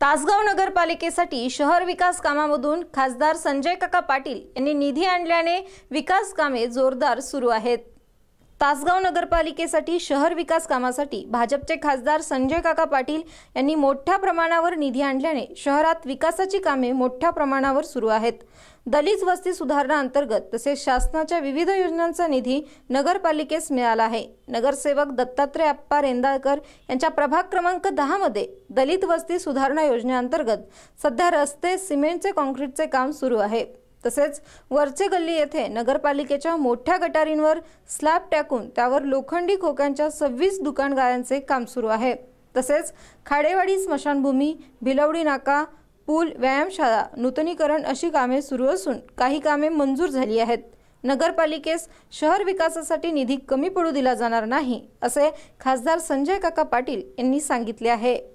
तासगाव नगरपालिकेसाठी शहर विकास कामामधून खासदार संजय काका पाटील यांनी निधी आणल्याने विकास कामे जोरदार सुरू आहेत तासगाव नगरपालिकेसाठी शहर विकास कामासाठी भाजपचे खासदार संजय काका पाटील यांनी मोठ्या प्रमाणावर निधी आणल्याने शहरात विकासाची कामे मोठ्या प्रमाणावर सुरू आहेत दलित वस्ती सुधारणा अंतर्गत तसेच शासनाच्या विविध योजनांचा निधी नगरपालिकेस मिळाला आहे नगरसेवक दत्तात्रय अप्पा रेंदाळकर यांच्या प्रभाग क्रमांक दहामध्ये दलित वस्ती सुधारणा योजनेअंतर्गत सध्या रस्ते सिमेंटचे कॉन्क्रीटचे काम सुरू आहे तसेच वरचे गल्ली येथे नगरपालिकेच्या मोठ्या गटारींवर स्लॅब टाकून त्यावर लोखंडी खोक्यांच्या सव्वीस दुकानगारांचे काम सुरू आहे तसेच खाडेवाडी स्मशानभूमी भिलवडी नाका पूल व्यायामशाळा नूतनीकरण अशी कामे सुरू असून काही कामे मंजूर झाली आहेत नगरपालिकेस शहर विकासासाठी निधी कमी पडू दिला जाणार नाही असे खासदार संजय काका पाटील यांनी सांगितले आहे